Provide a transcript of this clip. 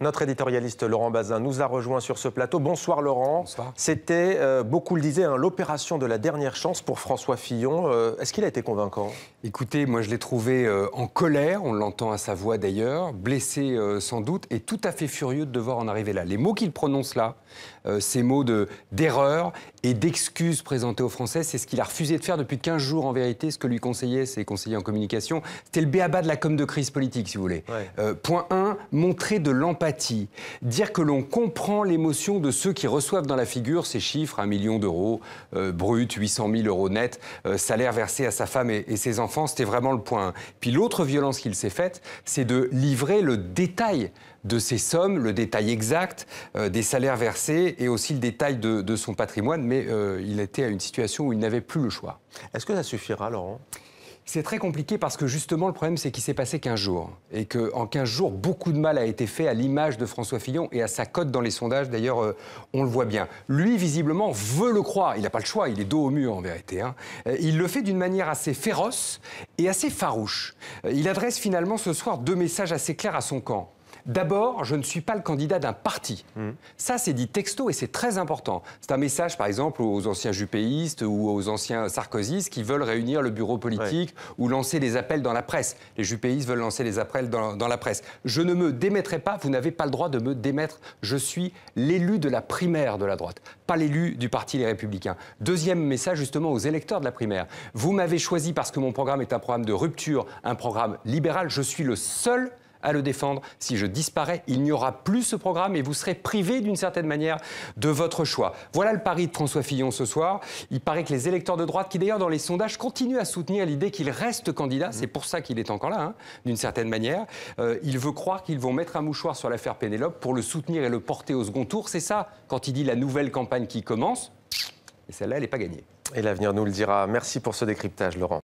Notre éditorialiste Laurent Bazin nous a rejoint sur ce plateau. Bonsoir Laurent. Bonsoir. C'était, euh, beaucoup le disaient, hein, l'opération de la dernière chance pour François Fillon. Euh, est-ce qu'il a été convaincant Écoutez, moi je l'ai trouvé euh, en colère, on l'entend à sa voix d'ailleurs, blessé sans doute et tout à fait furieux de devoir en arriver là. Les mots qu'il prononce là, ces mots d'erreur et d'excuses présentés aux Français, c'est ce qu'il a refusé de faire depuis 15 jours en vérité, ce que lui conseillaient ses conseillers en communication. C'était le béaba de la com de crise politique, si vous voulez. point 1, montrer de l'empathie dire que l'on comprend l'émotion de ceux qui reçoivent dans la figure ces chiffres, 1 million d'euros euh, brut, 800 000 euros net, euh, salaire versé à sa femme et, ses enfants, c'était vraiment le point. Puis l'autre violence qu'il s'est faite, c'est de livrer le détail de ces sommes, le détail exact euh, des salaires versés et aussi le détail de, de son patrimoine, mais il était à une situation où il n'avait plus le choix. Est-ce que ça suffira, Laurent c'est très compliqué parce que justement, le problème, c'est qu'il s'est passé 15 jours. Et en 15 jours, beaucoup de mal a été fait à l'image de François Fillon et à sa cote dans les sondages. D'ailleurs, euh, on le voit bien. Lui, visiblement, veut le croire. Il n'a pas le choix. Il est dos au mur, en vérité. Hein. Euh, il le fait d'une manière assez féroce et assez farouche. Euh, il adresse finalement ce soir deux messages assez clairs à son camp. D'abord, je ne suis pas le candidat d'un parti. Hmm. Ça, c'est dit texto et c'est très important. C'est un message, par exemple, aux anciens jupéistes ou aux anciens sarkozystes qui veulent réunir le bureau politique ou lancer des appels dans la presse. Les jupéistes veulent lancer des appels dans, dans la presse. Je ne me démettrai pas, vous n'avez pas le droit de me démettre. Je suis l'élu de la primaire de la droite, pas l'élu du Parti Les Républicains. Deuxième message, justement, aux électeurs de la primaire. Vous m'avez choisi parce que mon programme est un programme de rupture, un programme libéral. Je suis le seul à le défendre. Si je disparais, il n'y aura plus ce programme et vous serez privé d'une certaine manière de votre choix. Voilà le pari de François Fillon ce soir. Il paraît que les électeurs de droite, qui d'ailleurs dans les sondages continuent à soutenir l'idée qu'il reste candidat, c'est pour ça qu'il est encore là, hein, d'une certaine manière, euh, il veut croire qu'ils vont mettre un mouchoir sur l'affaire Pénélope pour le soutenir et le porter au second tour. C'est ça, quand il dit la nouvelle campagne qui commence. Et celle-là, elle n'est pas gagnée. Et l'avenir nous le dira. Merci pour ce décryptage, Laurent.